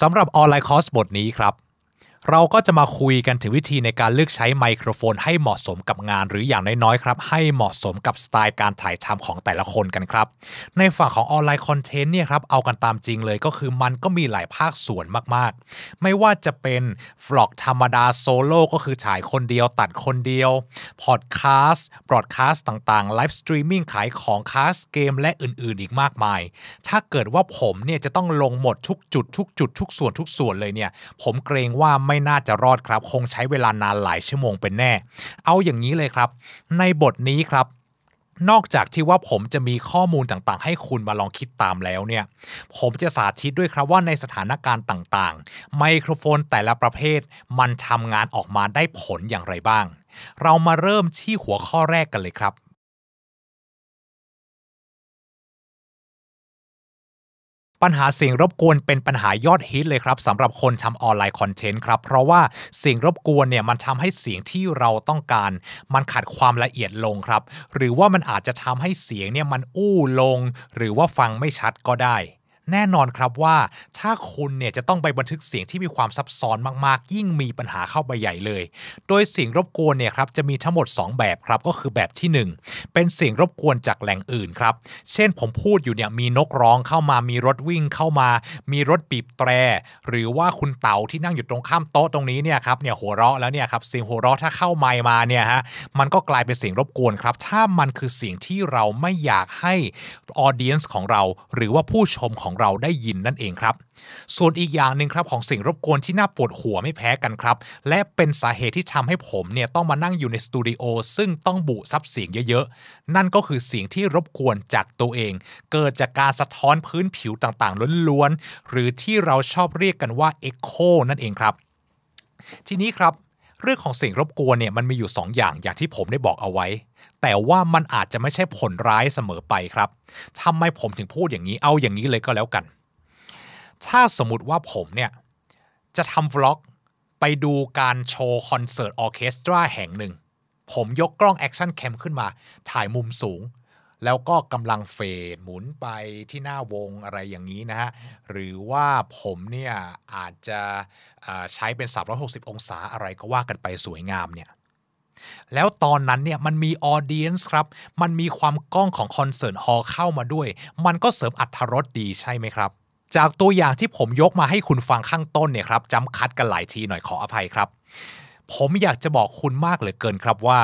สำหรับออนไลน์คอร์สบทนี้ครับเราก็จะมาคุยกันถึงวิธีในการเลือกใช้ไมโครโฟนให้เหมาะสมกับงานหรืออย่างน้อยๆครับให้เหมาะสมกับสไตล์การถ่ายทำของแต่ละคนกันครับ ในฝั่งของออนไลน์คอนเทนต์เนี่ยครับเอากันตามจริงเลยก็คือมันก็มีหลายภาคส่วนมากๆ ไม่ว่าจะเป็นฟล็อกธรรมดาโซโล่ก็คือถ่ายคนเดียวตัดคนเดียวพอดแคสต์บรอดแคสต์ต่างๆ ไลฟ์สตรีมมิ่งขายของคาสเกมและอื่นๆอีกมากมายถ้าเกิดว่าผมเนี่ยจะต้องลงหมดทุกจุด ทุกจุดทุกส่วนทุกส่วนเลยเนี่ย ผมเกรงว่าไม่ไม่น่าจะรอดครับ คงใช้เวลานานหลายชั่วโมงเป็นแน่ เอาอย่างนี้เลยครับ ในบทนี้ครับ นอกจากที่ว่าผมจะมีข้อมูลต่างๆ ให้คุณมาลองคิดตามแล้วเนี่ย ผมจะสาธิตด้วยครับว่าในสถานการณ์ต่างๆ ไมโครโฟนแต่ละประเภท มันทำงานออกมาได้ผลอย่างไรบ้าง เรามาเริ่มที่หัวข้อแรกกันเลยครับปัญหาเสียงรบกวนเป็นปัญหายอดฮิตเลยครับสำหรับคนทำออนไลน์คอนเทนต์ครับเพราะว่าเสียงรบกวนเนี่ยมันทำให้เสียงที่เราต้องการ มันขาดความละเอียดลงครับ หรือว่ามันอาจจะทำให้เสียงเนี่ยมันอู้ลง หรือว่าฟังไม่ชัดก็ได้แน่นอนครับว่าถ้าคุณเนี่ยจะต้องไปบันทึกเสียงที่มีความซับซ้อนมากๆ ยิ่งมีปัญหาเข้าไปใหญ่เลย โดยเสียงรบกวนเนี่ยครับจะมีทั้งหมด 2 แบบครับ ก็คือแบบที่ 1 เป็นเสียงรบกวนจากแหล่งอื่นครับ เช่นผมพูดอยู่เนี่ยมีนกร้องเข้ามา มีรถวิ่งเข้ามา มีรถบีบแตร หรือว่าคุณเต่าที่นั่งอยู่ตรงข้ามโต๊ะตรงนี้เนี่ยครับเนี่ยหัวเราะแล้วเนี่ยครับเสียงหัวเราะถ้าเข้าไมมาเนี่ยฮะมันก็กลายเป็นเสียงรบกวนครับถ้ามันคือเสียงที่เราไม่อยากให้ออเดียนส์ของเราหรือว่าผู้ชมของเราได้ยินนั่นเองครับ ส่วนอีกอย่างหนึ่งครับของสิ่งรบกวนที่น่าปวดหัวไม่แพ้กันครับ และเป็นสาเหตุที่ทำให้ผมเนี่ยต้องมานั่งอยู่ในสตูดิโอซึ่งต้องบุซับเสียงเยอะ ๆ นั่นก็คือเสียงที่รบกวนจากตัวเอง เกิดจากการสะท้อนพื้นผิวต่าง ๆ ล้วนๆหรือที่เราชอบเรียกกันว่าเอ็โคนั่นเองครับ ทีนี้ครับเรื่องของสิ่งรบกวนเนี่ยมันมีอยู่ 2 อย่างอย่างที่ผมได้บอกเอาไว้ แต่ว่ามันอาจจะไม่ใช่ผลร้ายเสมอไปครับทำไมผมถึงพูดอย่างนี้เอาอย่างนี้เลยก็แล้วกัน ถ้าสมมติว่าผมเนี่ยจะทำฟล็อกไปดูการโชว์คอนเสิร์ตออเคสตราแห่งหนึ่ง ผมยกกล้องแอคชั่นแคมขึ้นมา ถ่ายมุมสูงแล้วก็กำลังเฟดหมุนไปที่หน้าวงอะไรอย่างนี้นะฮะหรือว่าผมเนี่ยอาจจะใช้เป็น 360 องศาอะไรก็ว่ากันไปสวยงามเนี่ยแล้วตอนนั้นเนี่ยมันมีออเดียนส์ครับ มันมีความกล้องของคอนเสิร์ตฮอลเข้ามาด้วย มันก็เสริมอัตรรสดีใช่ไหมครับ จากตัวอย่างที่ผมยกมาให้คุณฟังข้างต้นเนี่ยครับจำคัดกันหลายทีหน่อยขออภัยครับ ผมอยากจะบอกคุณมากเหลือเกินครับว่า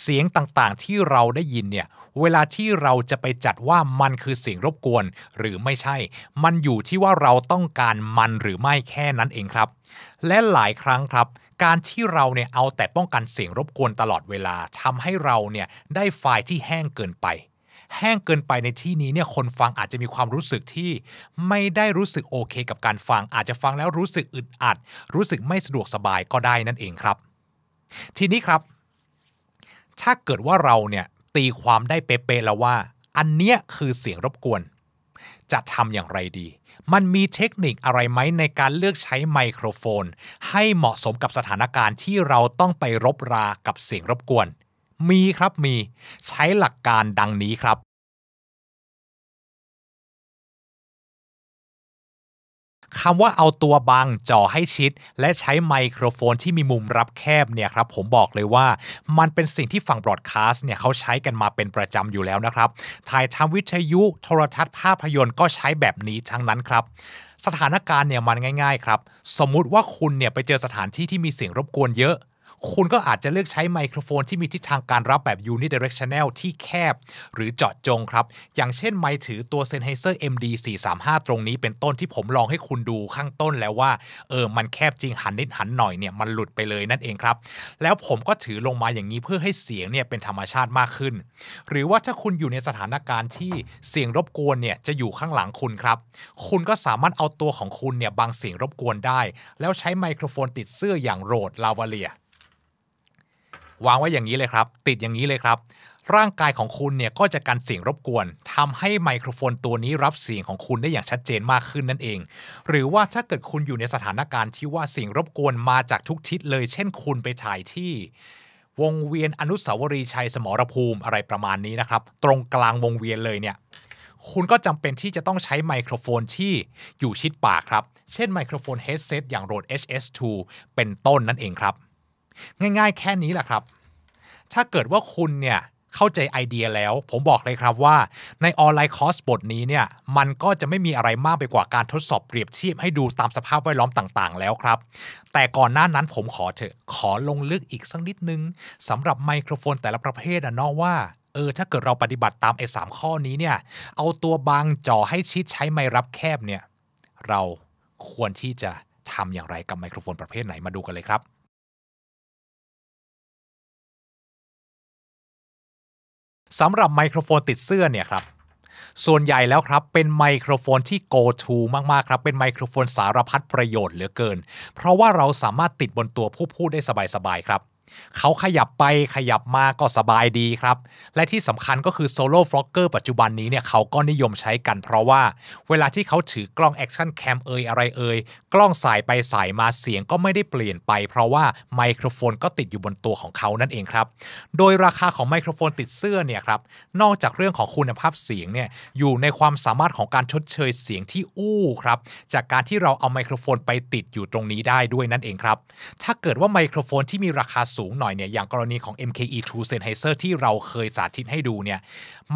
เสียงต่างๆที่เราได้ยินเนี่ยเวลาที่เราจะไปจัดว่ามันคือเสียงรบกวนหรือไม่ใช่ มันอยู่ที่ว่าเราต้องการมันหรือไม่แค่นั้นเองครับ และหลายครั้งครับ การที่เราเนี่ยเอาแต่ป้องกันเสียงรบกวนตลอดเวลาทำให้เราเนี่ยได้ไฟล์ที่แห้งเกินไป แห้งเกินไปในที่นี้เนี่ยคนฟังอาจจะมีความรู้สึกที่ไม่ได้รู้สึกโอเคกับการฟังอาจจะฟังแล้วรู้สึกอึดอัดรู้สึกไม่สะดวกสบายก็ได้นั่นเองครับ ทีนี้ครับถ้าเกิดว่าเราเนี่ยตีความได้เป๊ะๆแล้วว่า อันเนี้ยคือเสียงรบกวน จะทำอย่างไรดี มันมีเทคนิคอะไรไหมในการเลือกใช้ไมโครโฟน ให้เหมาะสมกับสถานการณ์ที่เราต้องไปรบรากับเสียงรบกวน มีครับมีใช้หลักการดังนี้ครับคำว่าเอาตัวบังจ่อให้ชิด และใช้ไมโครโฟนที่มีมุมรับแคบเนี่ยครับผมบอกเลยว่า มันเป็นสิ่งที่ฝั่งบล็อดคาสต์เนี่ยเขาใช้กันมาเป็นประจำอยู่แล้วนะครับถ่ายทำวิทยุโทรทัศน์ภาพยนตร์ก็ใช้แบบนี้ทั้งนั้นครับ สถานการณ์เนี่ยมันง่ายๆครับสมมุติว่าคุณเนี่ยไปเจอสถานที่ที่มีเสียงรบกวนเยอะคุณก็อาจจะเลือกใช้ไมโครโฟนที่มีทิศทางการรับแบบ unidirectional ที่แคบ หรือเจาะจงครับ อย่างเช่นไมถือตัว Sennheiser MD 435ตรงนี้เป็นต้นที่ผมลองให้คุณดูข้างต้นแล้วว่าเออมันแคบจริงหันนิดหันหน่อยเนี่ยมันหลุดไปเลยนั่นเองครับ แล้วผมก็ถือลงมาอย่างนี้เพื่อให้เสียงเนี่ยเป็นธรรมชาติมากขึ้น หรือว่าถ้าคุณอยู่ในสถานการณ์ที่เสียงรบกวนเนี่ยจะอยู่ข้างหลังคุณครับ คุณก็สามารถเอาตัวของคุณเนี่ยบังเสียงรบกวนได้ แล้วใช้ไมโครโฟนติดเสื้ออย่างโรดลาวาเลียวางไว้อย่างนี้เลยครับ ติดอย่างนี้เลยครับ ร่างกายของคุณเนี่ยก็จะกันเสียงรบกวนทำให้ไมโครโฟนตัวนี้รับเสียงของคุณได้อย่างชัดเจนมากขึ้นนั่นเอง หรือว่าถ้าเกิดคุณอยู่ในสถานการณ์ที่ว่าเสียงรบกวนมาจากทุกทิศเลย เช่นคุณไปถ่ายที่วงเวียนอนุสาวรีย์ชัยสมรภูมิอะไรประมาณนี้นะครับตรงกลางวงเวียนเลยเนี่ย คุณก็จำเป็นที่จะต้องใช้ไมโครโฟนที่อยู่ชิดปากครับ เช่นไมโครโฟนเฮดเซตอย่างโรด HS2 เป็นต้นนั่นเองครับง่ายๆ แค่นี้แหละครับ ถ้าเกิดว่าคุณเนี่ยเข้าใจไอเดียแล้ว ผมบอกเลยครับว่า ในออนไลน์คอร์สบทนี้เนี่ยมันก็จะไม่มีอะไรมากไปกว่าการทดสอบเปรียบเทียบให้ดูตามสภาพแวดล้อมต่างๆ แล้วครับ แต่ก่อนหน้านั้นผมขอเถอะขอลงลึกอีกสักนิดนึงสำหรับไมโครโฟนแต่ละประเภทนะเนาะว่าเออถ้าเกิดเราปฏิบัติตามไอ้สามข้อนี้เนี่ยเอาตัวบางจ่อให้ชิดใช้ไม่รับแคบเนี่ยเราควรที่จะทำอย่างไรกับไมโครโฟนประเภทไหนมาดูกันเลยครับสำหรับไมโครโฟนติดเสื้อเนี่ยครับส่วนใหญ่แล้วครับเป็นไมโครโฟนที่ go to มาก ๆ ครับ เป็นไมโครโฟนสารพัดประโยชน์เหลือเกิน เพราะว่าเราสามารถติดบนตัวผู้พูดได้สบาย ๆ ครับเขาขยับไปขยับมาก็สบายดีครับ และที่สำคัญก็คือโซโล่ฟล็อกเกอร์ปัจจุบันนี้เนี่ยเขาก็นิยมใช้กันเพราะว่า เวลาที่เขาถือกล้องแอคชั่นแคมเอยอะไรเอยกล้องสายไปสายมาเสียงก็ไม่ได้เปลี่ยนไป เพราะว่าไมโครโฟนก็ติดอยู่บนตัวของเขานั่นเองครับ โดยราคาของไมโครโฟนติดเสื้อเนี่ยครับนอกจากเรื่องของคุณภาพเสียงเนี่ยอยู่ในความสามารถของการชดเชยเสียงที่อู้ครับจากการที่เราเอาไมโครโฟนไปติดอยู่ตรงนี้ได้ด้วยนั่นเองครับถ้าเกิดว่าไมโครโฟนที่มีราคาสูงหน่อยเนี่ยอย่างกรณีของ MKE True Sennheiser ที่เราเคยสาธิตให้ดูเนี่ย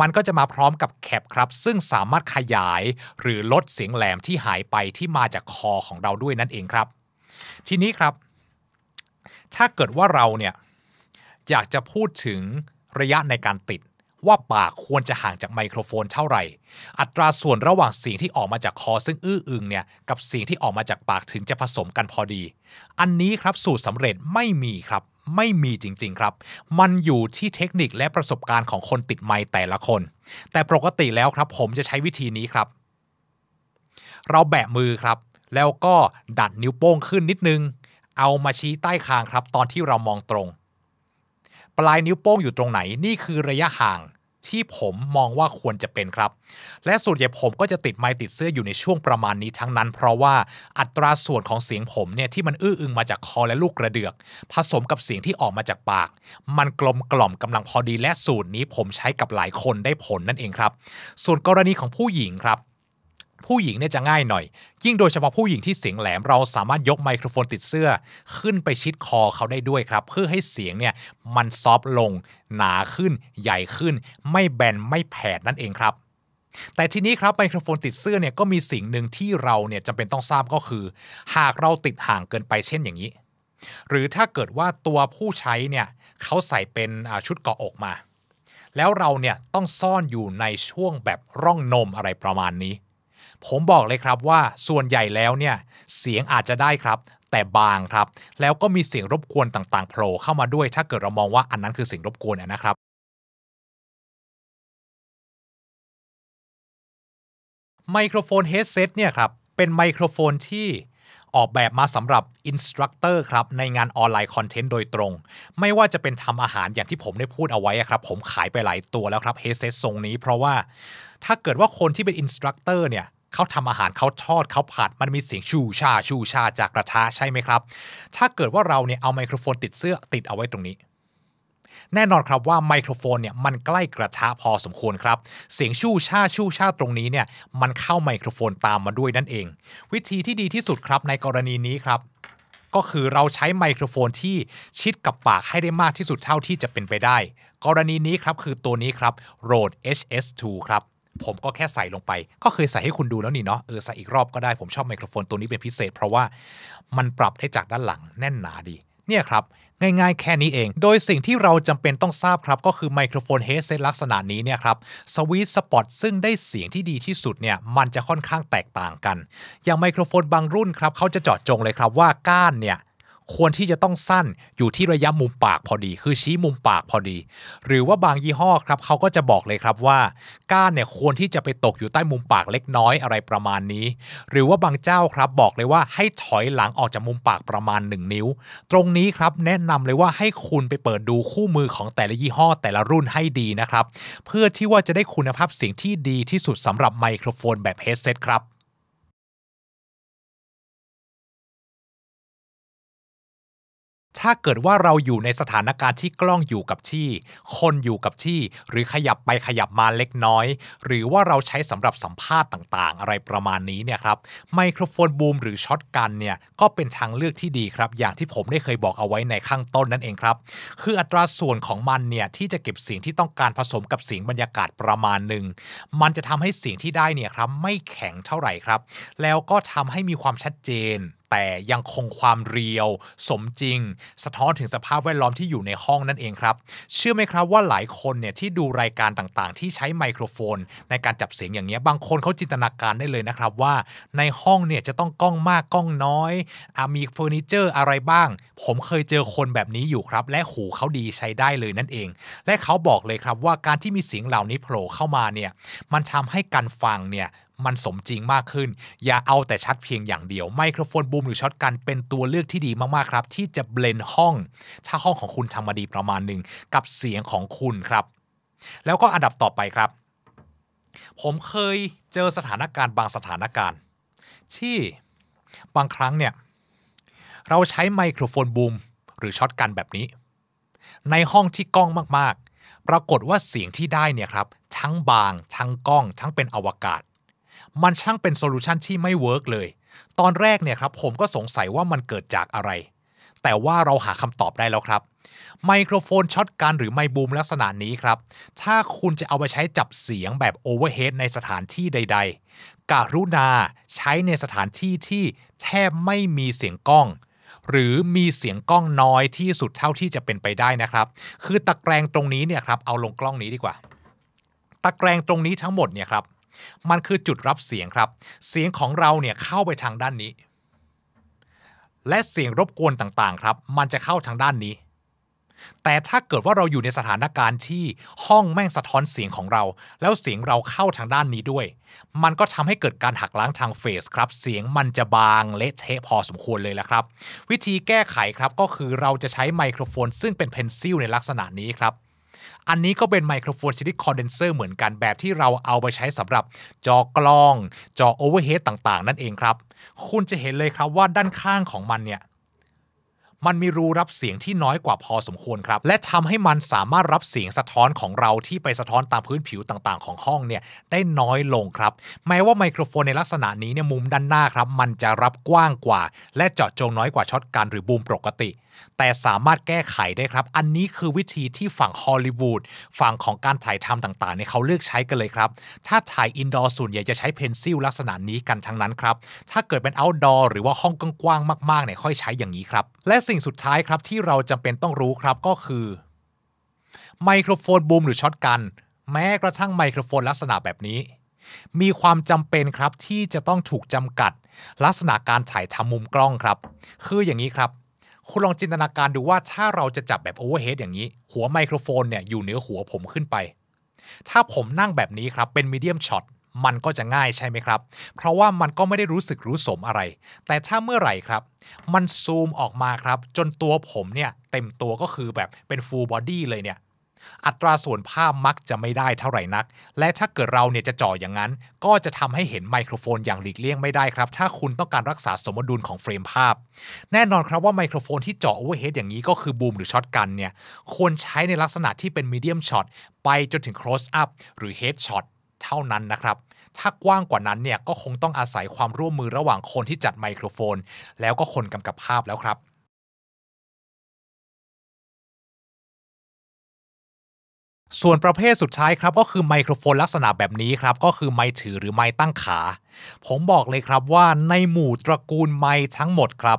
มันก็จะมาพร้อมกับแคปครับ ซึ่งสามารถขยายหรือลดเสียงแหลมที่หายไปที่มาจากคอของเราด้วยนั่นเองครับ ทีนี้ครับ ถ้าเกิดว่าเราเนี่ยอยากจะพูดถึงระยะในการติดว่าปากควรจะห่างจากไมโครโฟนเท่าไหร่ อัตราส่วนระหว่างเสียงที่ออกมาจากคอซึ่งอื้ออึงเนี่ยกับเสียงที่ออกมาจากปากถึงจะผสมกันพอดี อันนี้ครับสูตรสำเร็จไม่มีครับไม่มีจริงๆครับ มันอยู่ที่เทคนิคและประสบการณ์ของคนติดไม้แต่ละคน แต่ปกติแล้วครับ ผมจะใช้วิธีนี้ครับ เราแบะมือครับ แล้วก็ดัดนิ้วโป้งขึ้นนิดนึง เอามาชี้ใต้คางครับ ตอนที่เรามองตรง ปลายนิ้วโป้งอยู่ตรงไหนนี่คือระยะห่างที่ผมมองว่าควรจะเป็นครับ และส่วนใหญ่ผมก็จะติดไม้ติดเสื้ออยู่ในช่วงประมาณนี้ทั้งนั้นเพราะว่าอัตราส่วนของเสียงผมเนี่ยที่มันอื้ออึงมาจากคอและลูกกระเดือก ผสมกับเสียงที่ออกมาจากปาก มันกลมกล่อมกำลังพอดี และสูตรนี้ผมใช้กับหลายคนได้ผลนั่นเองครับ ส่วนกรณีของผู้หญิงครับผู้หญิงเนี่ยจะง่ายหน่อย ยิ่งโดยเฉพาะผู้หญิงที่เสียงแหลมเราสามารถยกไมโครโฟนติดเสื้อขึ้นไปชิดคอเขาได้ด้วยครับ เพื่อให้เสียงเนี่ยมันซอฟลง หนาขึ้นใหญ่ขึ้น ไม่แบนไม่แผดนั่นเองครับ แต่ทีนี้ครับไมโครโฟนติดเสื้อเนี่ยก็มีสิ่งหนึ่งที่เราเนี่ยจำเป็นต้องทราบก็คือ หากเราติดห่างเกินไปเช่นอย่างนี้ หรือถ้าเกิดว่าตัวผู้ใช้เนี่ยเขาใส่เป็นชุดเกาะอกมา แล้วเราเนี่ยต้องซ่อนอยู่ในช่วงแบบร่องนมอะไรประมาณนี้ผมบอกเลยครับว่าส่วนใหญ่แล้วเนี่ย เสียงอาจจะได้ครับแต่บางครับ แล้วก็มีเสียงรบกวนต่างๆโผล่เข้ามาด้วย ถ้าเกิดเรามองว่าอันนั้นคือเสียงรบกวนนะครับ ไมโครโฟนเฮดเซตเนี่ยครับเป็นไมโครโฟนที่ออกแบบมาสำหรับอินสตรัคเตอร์ครับ ในงานออนไลน์คอนเทนต์โดยตรง ไม่ว่าจะเป็นทำอาหารอย่างที่ผมได้พูดเอาไว้ครับ ผมขายไปหลายตัวแล้วครับเฮดเซตทรงนี้ เพราะว่าถ้าเกิดว่าคนที่เป็นอินสตรัคเตอร์เนี่ยเขาทำอาหารเขาทอดเขาผัดมันมีเสียงชูชาชูชาจากกระทะใช่ไหมครับ ถ้าเกิดว่าเราเนี่ยเอาไมโครโฟนติดเสื้อติดเอาไว้ตรงนี้ แน่นอนครับว่าไมโครโฟนเนี่ยมันใกล้กระทะพอสมควรครับ เสียงชู่ชาชู่ชาตรงนี้เนี่ย มันเข้าไมโครโฟนตามมาด้วยนั่นเอง วิธีที่ดีที่สุดครับในกรณีนี้ครับ ก็คือเราใช้ไมโครโฟนที่ชิดกับปากให้ได้มากที่สุดเท่าที่จะเป็นไปได้ กรณีนี้ครับคือตัวนี้ครับ Rode HS2 ครับผมก็แค่ใส่ลงไป ก็เคยใส่ให้คุณดูแล้วนี่เนาะ เออใส่อีกรอบก็ได้ ผมชอบไมโครโฟนตัวนี้เป็นพิเศษ เพราะว่ามันปรับได้จากด้านหลังแน่นหนาดี เนี่ยครับ ง่ายๆแค่นี้เอง โดยสิ่งที่เราจำเป็นต้องทราบครับ ก็คือไมโครโฟนเฮดเซตลักษณะนี้เนี่ยครับสวิตสปอตซึ่งได้เสียงที่ดีที่สุดเนี่ยมันจะค่อนข้างแตกต่างกัน อย่างไมโครโฟนบางรุ่นครับเขาจะเจาะจงเลยครับว่าก้านเนี่ยควรที่จะต้องสั้นอยู่ที่ระยะมุมปากพอดี คือชี้มุมปากพอดี หรือว่าบางยี่ห้อครับเขาก็จะบอกเลยครับว่า ก้านเนี่ยควรที่จะไปตกอยู่ใต้มุมปากเล็กน้อยอะไรประมาณนี้ หรือว่าบางเจ้าครับบอกเลยว่าให้ถอยหลังออกจากมุมปากประมาณ 1 นิ้ว ตรงนี้ครับแนะนำเลยว่าให้คุณไปเปิดดูคู่มือของแต่ละยี่ห้อแต่ละรุ่นให้ดีนะครับเพื่อที่ว่าจะได้คุณภาพเสียงที่ดีที่สุดสำหรับไมโครโฟนแบบเฮดเซตครับถ้าเกิดว่าเราอยู่ในสถานการณ์ที่กล้องอยู่กับที่ คนอยู่กับที่ หรือขยับไปขยับมาเล็กน้อย หรือว่าเราใช้สำหรับสัมภาษณ์ต่างๆ อะไรประมาณนี้เนี่ยครับไมโครโฟนบูมหรือช็อตกันเนี่ยก็เป็นทางเลือกที่ดีครับอย่างที่ผมได้เคยบอกเอาไว้ในข้างต้นนั่นเองครับ คืออัตราส่วนของมันเนี่ยที่จะเก็บเสียงที่ต้องการผสมกับเสียงบรรยากาศประมาณหนึ่งมันจะทำให้เสียงที่ได้เนี่ยครับไม่แข็งเท่าไหร่ครับแล้วก็ทำให้มีความชัดเจนแต่ยังคงความเรียว สมจริง สะท้อนถึงสภาพแวดล้อมที่อยู่ในห้องนั่นเองครับ เชื่อไหมครับว่าหลายคนเนี่ยที่ดูรายการต่างๆ ที่ใช้ไมโครโฟน ในการจับเสียงอย่างเงี้ยบางคนเขาจินตนาการได้เลยนะครับว่า ในห้องเนี่ยจะต้องกล้องมากกล้องน้อยอมีเฟอร์นิเจอร์อะไรบ้าง ผมเคยเจอคนแบบนี้อยู่ครับ และหูเขาดีใช้ได้เลยนั่นเอง และเขาบอกเลยครับว่าการที่มีเสียงเหล่านี้โผล่เข้ามาเนี่ยมันทำให้การฟังเนี่ยมันสมจริงมากขึ้น อย่าเอาแต่ชัดเพียงอย่างเดียว ไมโครโฟนบูมหรือช็อตกันเป็นตัวเลือกที่ดีมาก ๆ ครับ ที่จะเบลนห้อง ถ้าห้องของคุณทำมาดีประมาณหนึ่งกับเสียงของคุณครับ แล้วก็อันดับต่อไปครับ ผมเคยเจอสถานการณ์บางสถานการณ์ ที่บางครั้งเนี่ย เราใช้ไมโครโฟนบูมหรือช็อตกันแบบนี้ ในห้องที่กล้องมากๆ ปรากฏว่าเสียงที่ได้เนี่ยครับทั้งบางทั้งกล้อง ทั้งเป็นอวกาศมันช่างเป็นโซลูชันที่ไม่เวิร์กเลย ตอนแรกเนี่ยครับผมก็สงสัยว่ามันเกิดจากอะไร แต่ว่าเราหาคำตอบได้แล้วครับ ไมโครโฟนช็อตกันหรือไมบูมลักษณะนี้ครับ ถ้าคุณจะเอาไปใช้จับเสียงแบบโอเวอร์เฮดในสถานที่ใดๆ การุณาใช้ในสถานที่ที่แทบไม่มีเสียงกล้อง หรือมีเสียงกล้องน้อยที่สุดเท่าที่จะเป็นไปได้นะครับ คือตะแกรงตรงนี้เนี่ยครับเอาลงกล้องนี้ดีกว่า ตะแกรงตรงนี้ทั้งหมดเนี่ยครับมันคือจุดรับเสียงครับ เสียงของเราเนี่ยเข้าไปทางด้านนี้ และเสียงรบกวนต่างๆครับ มันจะเข้าทางด้านนี้ แต่ถ้าเกิดว่าเราอยู่ในสถานการณ์ที่ห้องแม่งสะท้อนเสียงของเรา แล้วเสียงเราเข้าทางด้านนี้ด้วย มันก็ทำให้เกิดการหักล้างทางเฟสครับเสียงมันจะบางเละเทะพอสมควรเลยละครับ วิธีแก้ไขครับก็คือเราจะใช้ไมโครโฟนซึ่งเป็นเพนซิลในลักษณะนี้ครับอันนี้ก็เป็นไมโครโฟนชนิดคอนเดนเซอร์เหมือนกันแบบที่เราเอาไปใช้สำหรับ จอกล้อง จอโอเวอร์เฮดต่างๆ นั่นเองครับ คุณจะเห็นเลยครับว่าด้านข้างของมันเนี่ยมันมีรูรับเสียงที่น้อยกว่าพอสมควรครับ และทำให้มันสามารถรับเสียงสะท้อนของเราที่ไปสะท้อนตามพื้นผิวต่างๆ ของห้องเนี่ยได้น้อยลงครับแม้ว่าไมโครโฟนในลักษณะนี้เนี่ยมุมด้านหน้าครับ มันจะรับกว้างกว่า และเจาะจงน้อยกว่าช็อตการหรือบูมปกติแต่สามารถแก้ไขได้ครับ อันนี้คือวิธีที่ฝั่งฮอลลีวูดฝั่งของการถ่ายทำต่างๆเนี่ยเขาเลือกใช้กันเลยครับ ถ้าถ่ายอินดอร์ส่วนใหญ่จะใช้เพนซิลลักษณะนี้กันทั้งนั้นครับ ถ้าเกิดเป็นเอาท์ดอร์หรือว่าห้องกว้างๆมากๆเนี่ยค่อยใช้อย่างนี้ครับ และสิ่งสุดท้ายครับที่เราจำเป็นต้องรู้ครับก็คือไมโครโฟนบูมหรือช็อตกันแม้กระทั่งไมโครโฟนลักษณะแบบนี้ มีความจำเป็นครับที่จะต้องถูกจำกัด ลักษณะการถ่ายทำมุมกล้องครับ คืออย่างนี้ครับคุณลองจินตนาการดูว่าถ้าเราจะจับแบบโอเวอร์เฮดอย่างนี้ หัวไมโครโฟนเนี่ยอยู่เหนือหัวผมขึ้นไป ถ้าผมนั่งแบบนี้ครับ เป็นมีเดียมช็อตมันก็จะง่ายใช่ไหมครับ เพราะว่ามันก็ไม่ได้รู้สึกรู้สมอะไร แต่ถ้าเมื่อไหร่ครับ มันซูมออกมาครับ จนตัวผมเนี่ย เต็มตัวก็คือแบบเป็นฟูลบอดี้เลยเนี่ยอัตราส่วนภาพมักจะไม่ได้เท่าไหร่นัก และถ้าเกิดเราเนี่ยจะจ่ออย่างนั้น ก็จะทำให้เห็นไมโครโฟนอย่างหลีกเลี่ยงไม่ได้ครับ ถ้าคุณต้องการรักษาสมดุลของเฟรมภาพ แน่นอนครับว่าไมโครโฟนที่เจาะโอเวอร์เฮดอย่างนี้ก็คือบูมหรือช็อตกันเนี่ยควรใช้ในลักษณะที่เป็นมีเดียมช็อตไปจนถึงโคอสอัพหรือเฮดช็อตเท่านั้นนะครับ ถ้ากว้างกว่านั้นเนี่ยก็คงต้องอาศัยความร่วมมือระหว่างคนที่จัดไมโครโฟน แล้วก็คนกำกับภาพแล้วครับส่วนประเภทสุดท้ายครับก็คือไมโครโฟนลักษณะแบบนี้ครับ ก็คือไมถือหรือไมตั้งขา ผมบอกเลยครับว่าในหมู่ตระกูลไมทั้งหมดครับ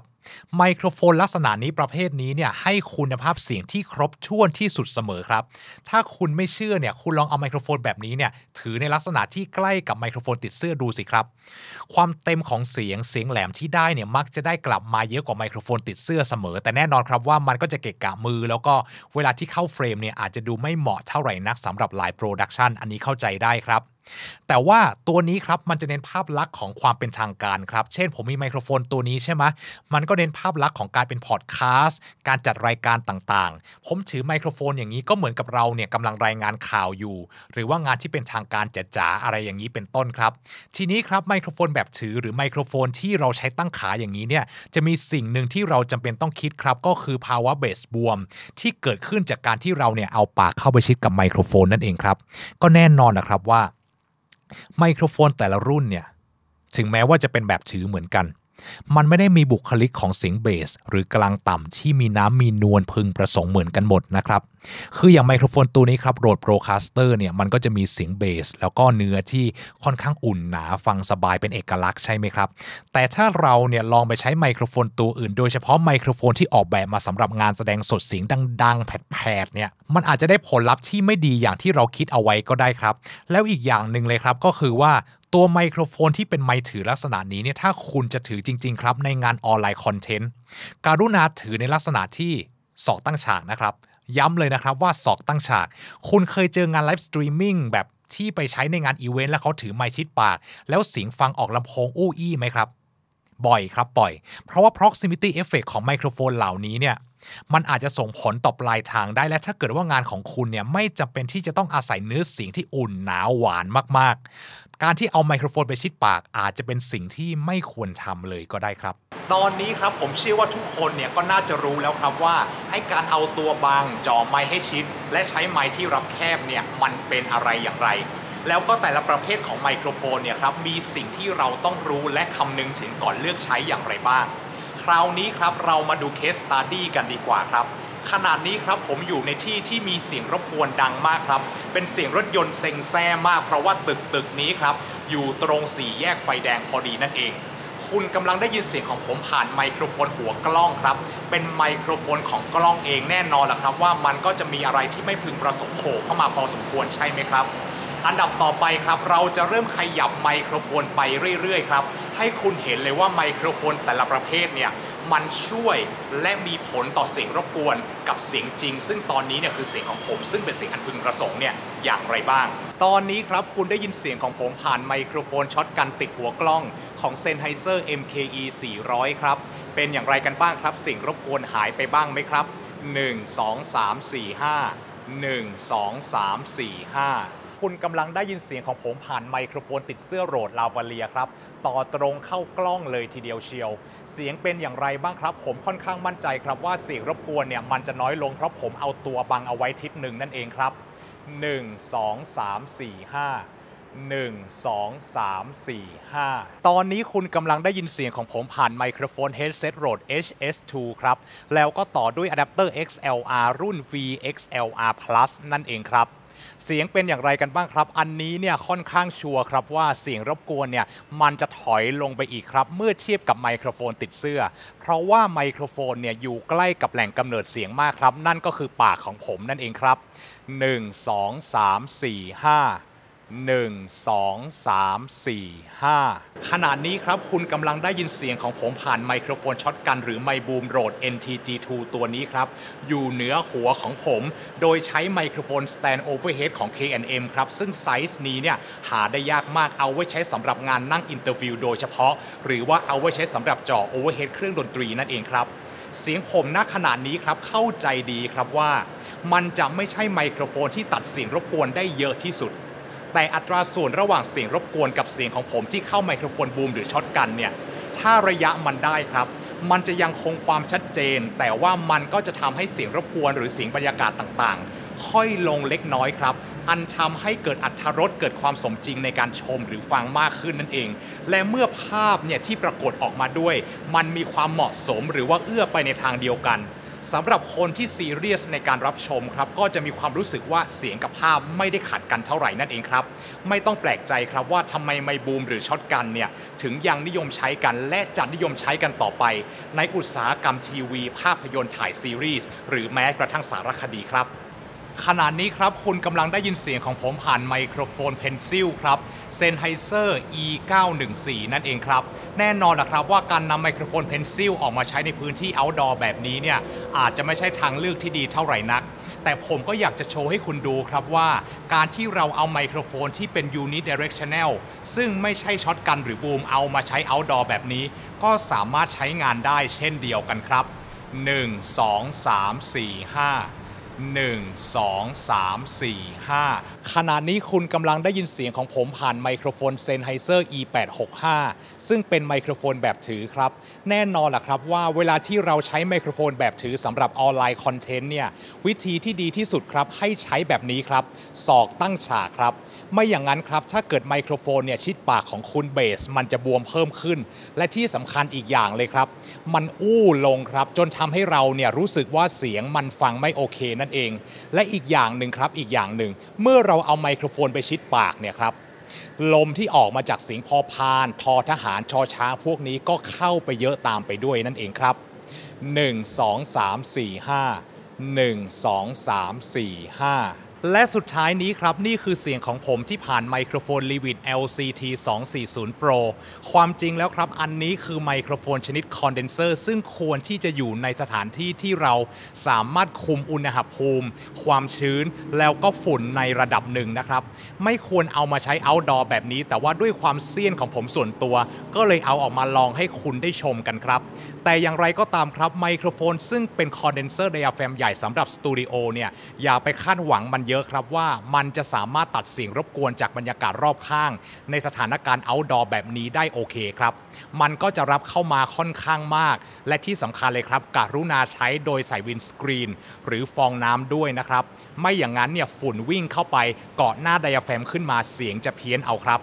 ไมโครโฟนลักษณะนี้ประเภทนี้เนี่ยให้คุณภาพเสียงที่ครบถ้วนที่สุดเสมอครับถ้าคุณไม่เชื่อเนี่ยคุณลองเอาไมโครโฟนแบบนี้เนี่ยถือในลักษณะที่ใกล้กับไมโครโฟนติดเสื้อดูสิครับ ความเต็มของเสียงเสียงแหลมที่ได้เนี่ยมักจะได้กลับมาเยอะกว่าไมโครโฟนติดเสื้อเสมอ แต่แน่นอนครับว่ามันก็จะเกะกะมือ แล้วก็เวลาที่เข้าเฟรมเนี่ยอาจจะดูไม่เหมาะเท่าไหร่นักสำหรับหลายโปรดักชันอันนี้เข้าใจได้ครับแต่ว่าตัวนี้ครับมันจะเน้นภาพลักษณ์ของความเป็นทางการครับ เช่นผมมีไมโครโฟนตัวนี้ใช่ไหมมันก็เน้นภาพลักษณ์ของการเป็นพอดแคสต์การจัดรายการต่างๆ ผมถือไมโครโฟนอย่างนี้ก็เหมือนกับเราเนี่ยกำลังรายงานข่าวอยู่ หรือว่างานที่เป็นทางการจ๋าอะไรอย่างนี้เป็นต้นครับ ทีนี้ครับไมโครโฟนแบบถือหรือไมโครโฟนที่เราใช้ตั้งขาอย่างนี้เนี่ยจะมีสิ่งหนึ่งที่เราจำเป็นต้องคิดครับก็คือภาวะเบสบวมที่เกิดขึ้นจากการที่เราเนี่ยเอาปากเข้าไปชิดกับไมโครโฟนนั่นเองครับ ก็แน่นอนนะครับว่าไมโครโฟนแต่ละรุ่นเนี่ยถึงแม้ว่าจะเป็นแบบถือเหมือนกัน มันไม่ได้มีบุคลิกของเสียงเบสหรือกลางต่ำที่มีน้ำมีนวลพึงประสงค์เหมือนกันหมดนะครับคืออย่างไมโครโฟนตัวนี้ครับโรดโปรคาสเตอร์เนี่ยมันก็จะมีเสียงเบส แล้วก็เนื้อที่ค่อนข้างอุ่นหนาฟังสบายเป็นเอกลักษณ์ใช่ไหมครับ แต่ถ้าเราเนี่ยลองไปใช้ไมโครโฟนตัวอื่น โดยเฉพาะไมโครโฟนที่ออกแบบมาสำหรับงานแสดงสดเสียงดังๆแผดๆเนี่ยมันอาจจะได้ผลลัพธ์ที่ไม่ดีอย่างที่เราคิดเอาไว้ก็ได้ครับ แล้วอีกอย่างหนึ่งเลยครับก็คือว่าตัวไมโครโฟนที่เป็นไมถือลักษณะนี้เนี่ยถ้าคุณจะถือจริง ๆครับในงานออนไลน์คอนเทนต์การุณาถือในลักษณะที่สอกตั้งฉากนะครับย้ำเลยนะครับว่าสอกตั้งฉาก คุณเคยเจองานไลฟ์สตรีมมิ่งแบบที่ไปใช้ในงานอีเวนต์แล้วเขาถือไมค์ชิดปาก แล้วเสียงฟังออกลำโพงอู้อี้ไหมครับ บ่อยครับบ่อย เพราะว่า proximity effect ของไมโครโฟนเหล่านี้เนี่ยมันอาจจะส่งผลต่อปลายทางได้ และถ้าเกิดว่างานของคุณเนี่ยไม่จำเป็นที่จะต้องอาศัยเนื้อเสียงที่อุ่นหนาวหวานมาก ๆ การที่เอาไมโครโฟนไปชิดปาก อาจจะเป็นสิ่งที่ไม่ควรทำเลยก็ได้ครับ ตอนนี้ครับผมเชื่อว่าทุกคนเนี่ยก็น่าจะรู้แล้วครับว่าให้การเอาตัวบางจ่อไม้ให้ชิด และใช้ไม้ที่รับแคบเนี่ยมันเป็นอะไรอย่างไร แล้วก็แต่ละประเภทของไมโครโฟนเนี่ยครับมีสิ่งที่เราต้องรู้และคำนึงถึงก่อนเลือกใช้อย่างไรบ้างราวนี้ครับเรามาดูเคสตัดดี้กันดีกว่าครับ ขนาดนี้ครับผมอยู่ในที่ที่มีเสียงรบกวนดังมากครับ เป็นเสียงรถยนต์เซ็งแซ่มากเพราะว่าตึกตึกนี้ครับ อยู่ตรงสี่แยกไฟแดงพอดีนั่นเอง คุณกำลังได้ยินเสียงของผมผ่านไมโครโฟนหัวกล้องครับเป็นไมโครโฟนของกล้องเองแน่นอนแหละครับว่ามันก็จะมีอะไรที่ไม่พึงประสงค์โผล่เข้ามาพอสมควรใช่ไหมครับอันดับต่อไปครับเราจะเริ่มขยับไมโครโฟนไปเรื่อยๆครับ ให้คุณเห็นเลยว่าไมโครโฟนแต่ละประเภทเนี่ยมันช่วยและมีผลต่อเสียงรบกวนกับเสียงจริงซึ่งตอนนี้เนี่ยคือเสียงของผมซึ่งเป็นเสียงอันพึงประสงค์เนี่ยอย่างไรบ้างตอนนี้ครับคุณได้ยินเสียงของผมผ่านไมโครโฟนช็อตกันติดหัวกล้องของ Sennheiser MKE 400 ครับ เป็นอย่างไรกันบ้างครับเสียงรบกวนหายไปบ้างไหมครับ 1 2 3 4 5 1 2 3 4 5คุณกำลังได้ยินเสียงของผมผ่านไมโครโฟนติดเสื้อโรดลาวาเลียครับ ต่อตรงเข้ากล้องเลยทีเดียวเชียว เสียงเป็นอย่างไรบ้างครับ ผมค่อนข้างมั่นใจครับว่าเสียงรบกวนเนี่ยมันจะน้อยลงเพราะผมเอาตัวบังเอาไว้ทิศหนึ่งนั่นเองครับ 1 2 3 4 5 1 2 3 4 5 ตอนนี้คุณกำลังได้ยินเสียงของผมผ่านไมโครโฟน Headset Rode HS2 ครับ แล้วก็ต่อด้วยอะแดปเตอร์ XLR รุ่น VXLR Plus นั่นเองครับเสียงเป็นอย่างไรกันบ้างครับ อันนี้เนี่ยค่อนข้างชัวร์ครับว่าเสียงรบกวนเนี่ยมันจะถอยลงไปอีกครับ เมื่อเทียบกับไมโครโฟนติดเสื้อ เพราะว่าไมโครโฟนเนี่ยอยู่ใกล้กับแหล่งกำเนิดเสียงมากครับ นั่นก็คือปากของผมนั่นเองครับ 1 2 3 4 5 1 2 3 4 5 ขนาดนี้ครับคุณกำลังได้ยินเสียงของผมผ่านไมโครโฟนช็อตกันหรือไมบูมโรด NTG2 ตัวนี้ครับ อยู่เหนือหัวของผมโดยใช้ไมโครโฟนสแตนด์โอเวอร์เฮดของ K&M ครับ ซึ่งไซส์นี้เนี่ยหาได้ยากมากเอาไว้ใช้สำหรับงานนั่งอินเตอร์วิว โดยเฉพาะ หรือว่าเอาไว้ใช้สำหรับจ่อโอเวอร์เฮดเครื่องดนตรีนั่นเองครับ เสียงผมณขณะนี้ครับเข้าใจดีครับว่า มันจะไม่ใช่ไมโครโฟนที่ตัดเสียงรบกวนได้เยอะที่สุดแต่อัตราส่วนระหว่างเสียงรบกวนกับเสียงของผมที่เข้าไมโครโฟนบูมหรือช็อตกันเนี่ยถ้าระยะมันได้ครับ มันจะยังคงความชัดเจน แต่ว่ามันก็จะทำให้เสียงรบกวนหรือเสียงบรรยากาศต่างๆ ค่อยลงเล็กน้อยครับ อันทำให้เกิดอัตรสเกิดความสมจริงในการชมหรือฟังมากขึ้นนั่นเอง และเมื่อภาพเนี่ยที่ปรากฏออกมาด้วย มันมีความเหมาะสมหรือว่าเอื้อไปในทางเดียวกันสำหรับคนที่ซีเรียสในการรับชมครับ ก็จะมีความรู้สึกว่าเสียงกับภาพไม่ได้ขัดกันเท่าไหร่นั่นเองครับ ไม่ต้องแปลกใจครับว่าทำไมไมบูมหรือช็อตกันเนี่ยถึงยังนิยมใช้กันและจะนิยมใช้กันต่อไป ในอุตสาหกรรมทีวี ภาพยนตร์ถ่ายซีรีส์หรือแม้กระทั่งสารคดีครับขณะนี้ครับ คุณกำลังได้ยินเสียงของผมผ่านไมโครโฟนเพนซิลครับเซนไฮเซอร์ E914 นั่นเองครับ แน่นอนล่ะครับว่าการนำไมโครโฟนเพนซิลออกมาใช้ในพื้นที่ outdoor แบบนี้เนี่ยอาจจะไม่ใช่ทางเลือกที่ดีเท่าไหร่นัก แต่ผมก็อยากจะโชว์ให้คุณดูครับว่าการที่เราเอาไมโครโฟนที่เป็น unidirectional ซึ่งไม่ใช่ช็อตกันหรือบูมเอามาใช้ outdoor แบบนี้ ก็สามารถใช้งานได้เช่นเดียวกันครับ 1 2 3 4 5 1 2 3 4 5 ขณะนี้คุณกำลังได้ยินเสียงของผมผ่านไมโครโฟนเซนไฮเซอร์ E865 ซึ่งเป็นไมโครโฟนแบบถือครับ แน่นอนล่ะครับว่าเวลาที่เราใช้ไมโครโฟนแบบถือสำหรับออนไลน์คอนเทนต์เนี่ยวิธีที่ดีที่สุดครับให้ใช้แบบนี้ครับสอกตั้งฉากครับ ไม่อย่างนั้นครับถ้าเกิดไมโครโฟนเนี่ยชิดปากของคุณเบสมันจะบวมเพิ่มขึ้น และที่สำคัญอีกอย่างเลยครับ มันอู้ลงครับจนทำให้เราเนี่ยรู้สึกว่าเสียงมันฟังไม่โอเคนั่นนั่นเองและอีกอย่างหนึ่งครับอีกอย่างหนึ่ง เมื่อเราเอาไมโครโฟนไปชิดปากเนี่ยครับ ลมที่ออกมาจากเสียงพอพาน ทอทหารชอช้างพวกนี้ก็เข้าไปเยอะตามไปด้วยนั่นเองครับ 1 2 3 4 5 1 2 3 4 5และสุดท้ายนี้ ครับ นี่คือเสียงของผมที่ผ่านไมโครโฟนลีวิด LCT 240 Pro ความจริงแล้วครับอันนี้คือไมโครโฟนชนิด คอนเดนเซอร์ ซึ่งควรที่จะอยู่ในสถานที่ที่เรา สามารถคุมอุณหภูมิ ความชื้นแล้วก็ ฝุ่นในระดับหนึ่งนะ ครับ ไม่ควรเอามาใช้ outdoor แบบนี้ แต่ว่าด้วยความเซียนของผมส่วนตัว ก็เลยเอาออกมาลองให้คุณได้ชมกันครับ แต่อย่างไรก็ตามครับไมโครโฟนซึ่งเป็นคอนเดนเซอร์ไดอะแฟมใหญ่สำหรับสตูดิโอเนี่ยอย่าไปคาดหวังมันเยอะอะครับว่ามันจะสามารถตัดเสียงรบกวนจากบรรยากาศรอบข้าง ในสถานการณ์เอาดอแบบนี้ได้โอเคครับ มันก็จะรับเข้ามาค่อนข้างมาก และที่สำคัญเลยครับกรุณาใช้โดยใส่วินสกรีน หรือฟองน้ำด้วยนะครับ ไม่อย่างนั้นเนี่ยฝุ่นวิ่งเข้าไปเกาะหน้าไดอะแฟมขึ้นมาเสียงจะเพี้ยนเอาครับ